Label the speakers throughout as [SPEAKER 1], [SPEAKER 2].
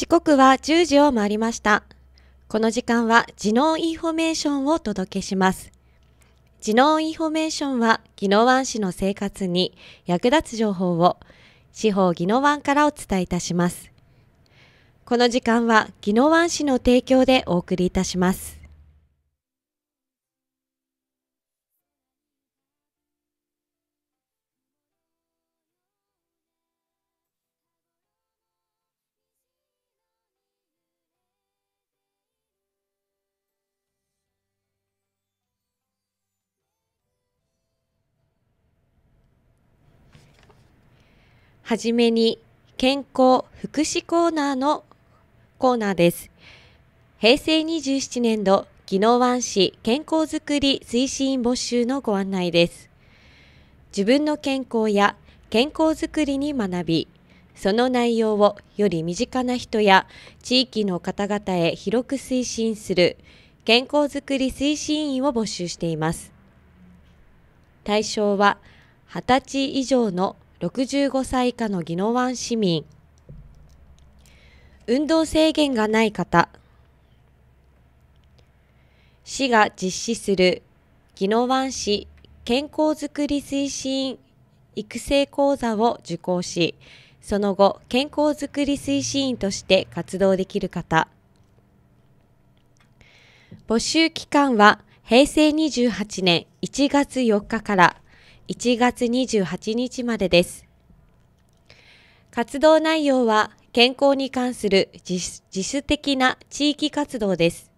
[SPEAKER 1] 時刻は10時を回りました。この時間は技能インフォメーションをお届けします。技能インフォメーションは技能湾市の生活に役立つ情報を司法技能湾からお伝えいたします。この時間は技能湾市の提供でお送りいたします。はじめに健康・福祉コーナーのコーナーです。平成27年度技能湾市健康づくり推進募集のご案内です。自分の健康や健康づくりに学び、その内容をより身近な人や地域の方々へ広く推進する健康づくり推進員を募集しています。対象は20歳以上の65歳以下の宜野湾市民、運動制限がない方、市が実施する宜野湾市健康づくり推進育成講座を受講し、その後、健康づくり推進員として活動できる方。募集期間は平成28年1月4日から1月28日までです。活動内容は健康に関する自主的な地域活動です。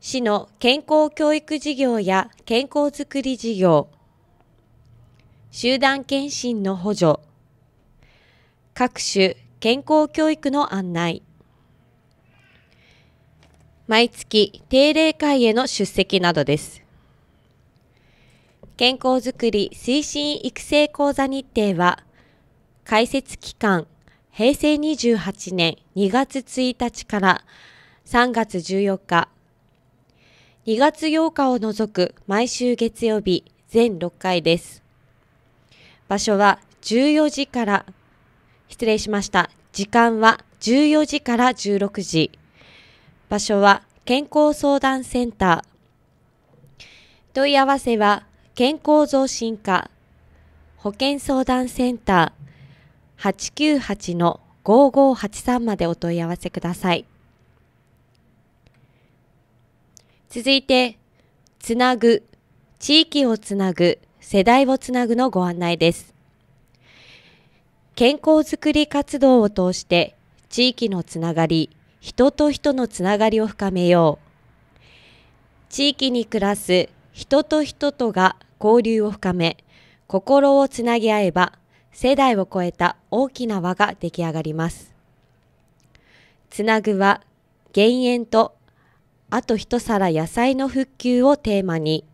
[SPEAKER 1] 市の健康教育事業や健康づくり事業、集団検診の補助、各種健康教育の案内、毎月定例会への出席などです。健康づくり推進育成講座日程は、開設期間平成28年2月1日から3月14日、2月8日を除く毎週月曜日全6回です。場所は14時から、失礼しました。時間は14時から16時。場所は健康相談センター。問い合わせは健康増進課保健相談センター898-5583までお問い合わせください。続いて、つなぐ、地域をつなぐ、世代をつなぐのご案内です。健康づくり活動を通して、地域のつながり、人と人のつながりを深めよう。地域に暮らす人と人とが交流を深め、心をつなぎ合えば、世代を超えた大きな輪が出来上がります。つなぐは、減塩と、あと一皿野菜の復旧をテーマに、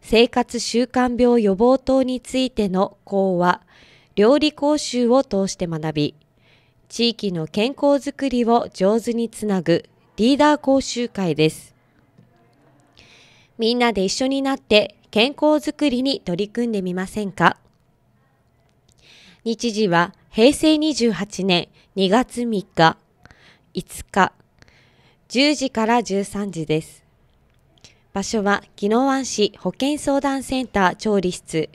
[SPEAKER 1] 生活習慣病予防等についての講話、料理講習を通して学び、地域の健康づくりを上手につなぐリーダー講習会です。みんなで一緒になって健康づくりに取り組んでみませんか日時は平成28年2月3日、5日、10時から13時です。場所は宜野湾市保健相談センター調理室。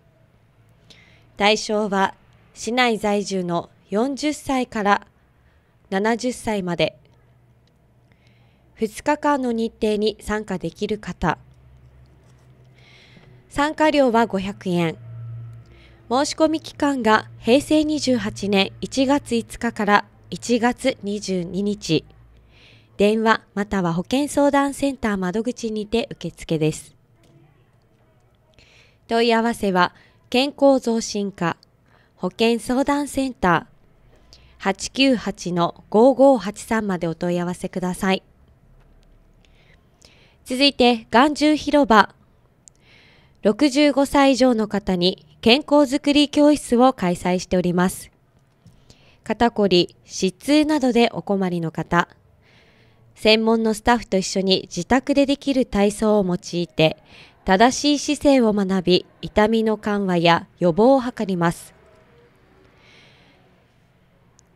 [SPEAKER 1] 対象は市内在住の40歳から70歳まで。2日間の日程に参加できる方。参加料は500円。申し込み期間が平成28年1月5日から1月22日。電話または保険相談センター窓口にて受付です。問い合わせは健康増進課保険相談センター898-5583までお問い合わせください。続いて、眼中広場65歳以上の方に健康づくり教室を開催しております。肩こり、失痛などでお困りの方、専門のスタッフと一緒に自宅でできる体操を用いて、正しい姿勢を学び、痛みの緩和や予防を図ります。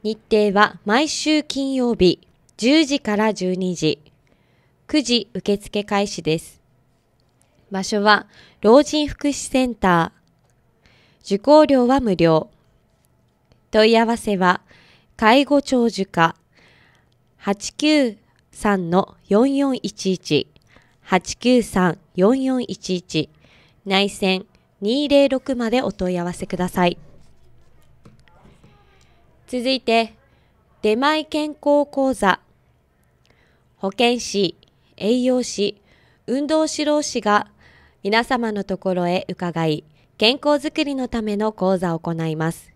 [SPEAKER 1] 日程は毎週金曜日10時から12時、9時受付開始です。場所は老人福祉センター。受講料は無料。問い合わせは、介護長寿課893-4411、893-4411、内線206までお問い合わせください。続いて、出前健康講座。保健師、栄養士、運動指導士が皆様のところへ伺い、健康づくりのための講座を行います。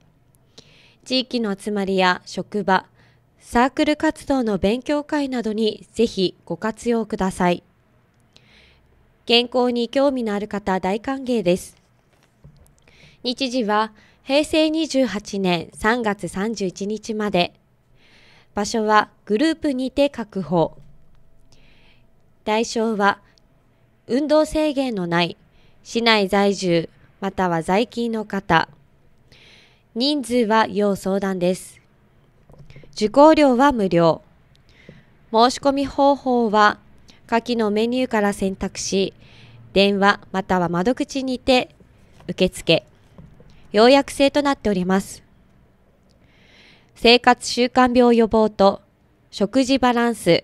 [SPEAKER 1] 地域の集まりや職場、サークル活動の勉強会などにぜひご活用ください。健康に興味のある方大歓迎です。日時は平成28年3月31日まで。場所はグループにて確保。対象は運動制限のない市内在住または在勤の方人数は要相談です受講料は無料申し込み方法は下記のメニューから選択し電話または窓口にて受付要約制となっております生活習慣病予防と食事バランス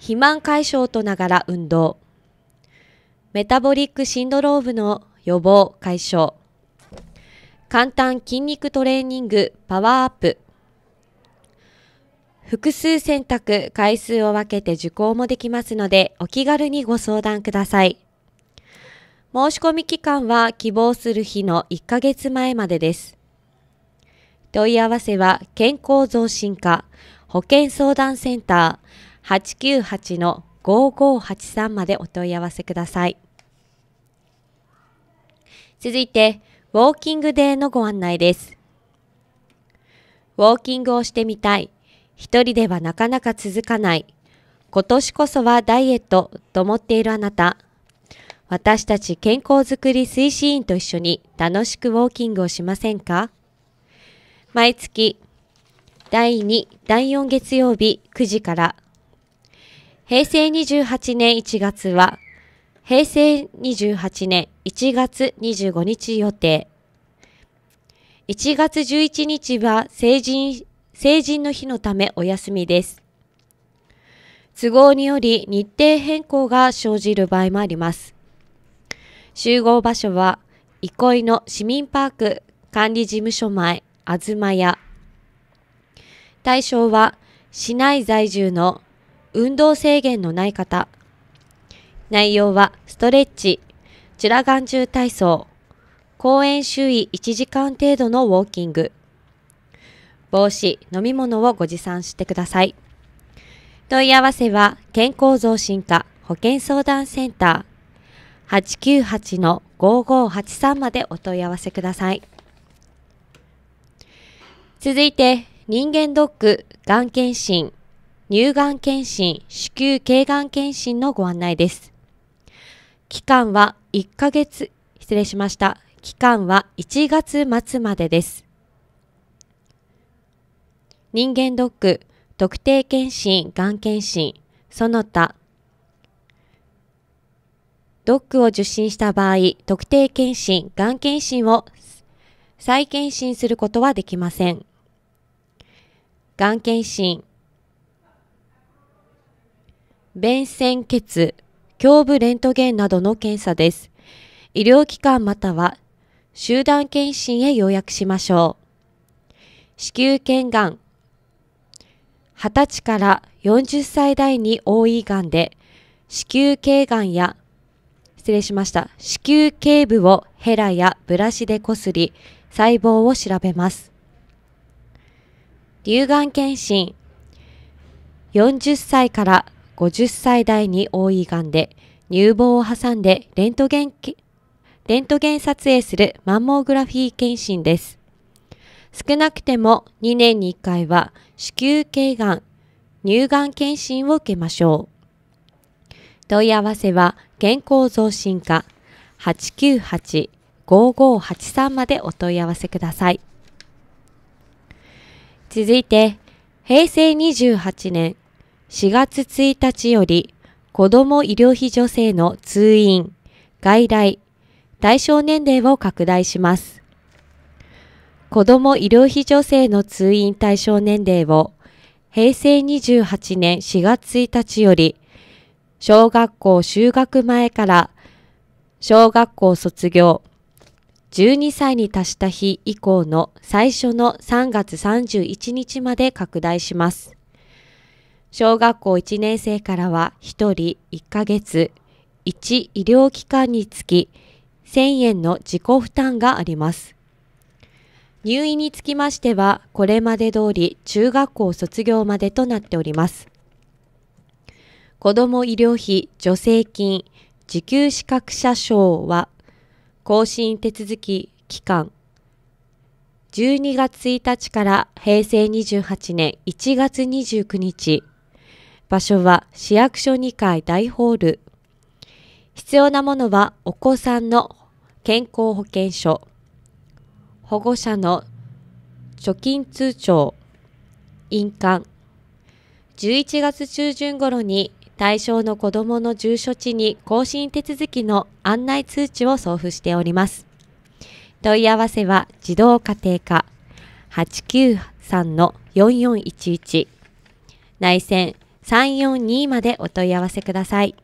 [SPEAKER 1] 肥満解消とながら運動、メタボリックシンドロームの予防解消、簡単筋肉トレーニングパワーアップ、複数選択回数を分けて受講もできますのでお気軽にご相談ください。申し込み期間は希望する日の1ヶ月前までです。問い合わせは健康増進課保健相談センター898-5583までお問い合わせください。続いて、ウォーキングデーのご案内です。ウォーキングをしてみたい。一人ではなかなか続かない。今年こそはダイエットと思っているあなた。私たち健康づくり推進員と一緒に楽しくウォーキングをしませんか毎月第2、第4月曜日9時から平成28年1月は、平成28年1月25日予定。1月11日は成人、成人の日のためお休みです。都合により日程変更が生じる場合もあります。集合場所は、憩いの市民パーク管理事務所前、あずまや。対象は、市内在住の運動制限のない方。内容はストレッチ、チラ眼中体操、公園周囲1時間程度のウォーキング、帽子、飲み物をご持参してください。問い合わせは健康増進課保健相談センター898-5583までお問い合わせください。続いて人間ドックがん検診乳がん検診、子宮頸がん検診のご案内です。期間は1ヶ月、失礼しました。期間は1月末までです。人間ドック、特定検診、がん検診、その他、ドックを受診した場合、特定検診、がん検診を再検診することはできません。がん検診、便潜血、胸部レントゲンなどの検査です。医療機関または集団検診へ要約しましょう。子宮腱がん。20歳から40歳代に多いがんで、子宮頸がんや、失礼しました。子宮頸部をヘラやブラシでこすり、細胞を調べます。竜がん検診。40歳から50歳代に多いがんで、乳房を挟んでレントゲン、レントゲン撮影するマンモグラフィー検診です。少なくても2年に1回は子宮頸がん、乳がん検診を受けましょう。問い合わせは健康増進課898-5583までお問い合わせください。続いて、平成28年4月1日より子ども医療費助成の通院、外来、対象年齢を拡大します。子ども医療費助成の通院対象年齢を平成28年4月1日より小学校就学前から小学校卒業12歳に達した日以降の最初の3月31日まで拡大します。小学校1年生からは1人1ヶ月、1医療機関につき1000円の自己負担があります。入院につきましては、これまで通り中学校卒業までとなっております。子ども医療費助成金受給資格者証は、更新手続き期間12月1日から平成28年1月29日場所は市役所2階大ホール。必要なものはお子さんの健康保険証、保護者の貯金通帳、印鑑。11月中旬頃に対象の子どもの住所地に更新手続きの案内通知を送付しております。問い合わせは児童家庭科893-4411内線342までお問い合わせください。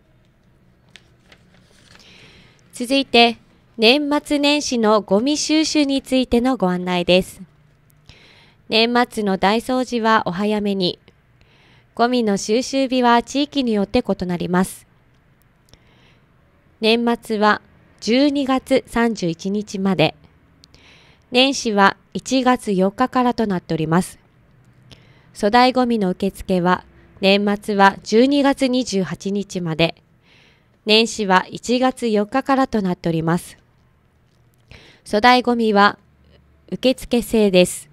[SPEAKER 1] 続いて、年末年始のゴミ収集についてのご案内です。年末の大掃除はお早めに。ゴミの収集日は地域によって異なります。年末は12月31日まで。年始は1月4日からとなっております。粗大ゴミの受付は年末は12月28日まで、年始は1月4日からとなっております。粗大ごみは受付制です。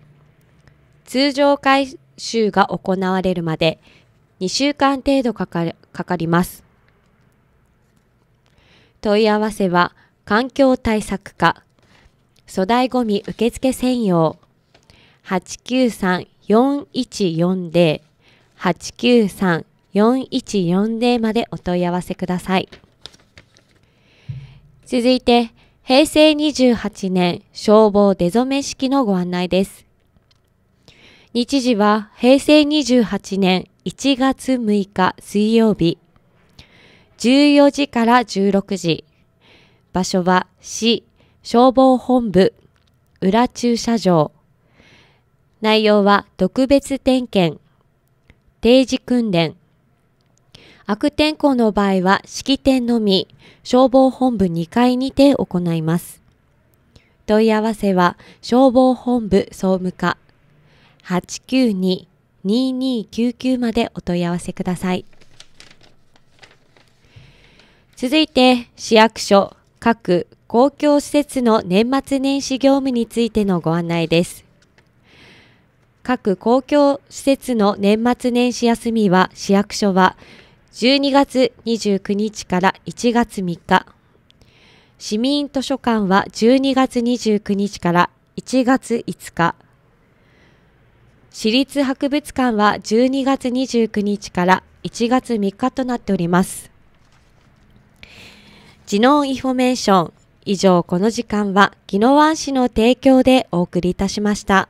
[SPEAKER 1] 通常回収が行われるまで2週間程度かかかかります。問い合わせは環境対策課粗大ごみ受付専用893-4140 893-414でまでお問い合わせください。続いて、平成28年消防出初め式のご案内です。日時は平成28年1月6日水曜日、14時から16時。場所は市消防本部裏駐車場。内容は特別点検、定時訓練。悪天候の場合は式典のみ、消防本部2階にて行います。問い合わせは消防本部総務課892-2299までお問い合わせください。続いて市役所、各公共施設の年末年始業務についてのご案内です。各公共施設の年末年始休みは市役所は12月29日から1月3日、市民図書館は12月29日から1月5日、市立博物館は12月29日から1月3日となっております。ジノンインフォメーション、以上この時間は宜野湾市の提供でお送りいたしました。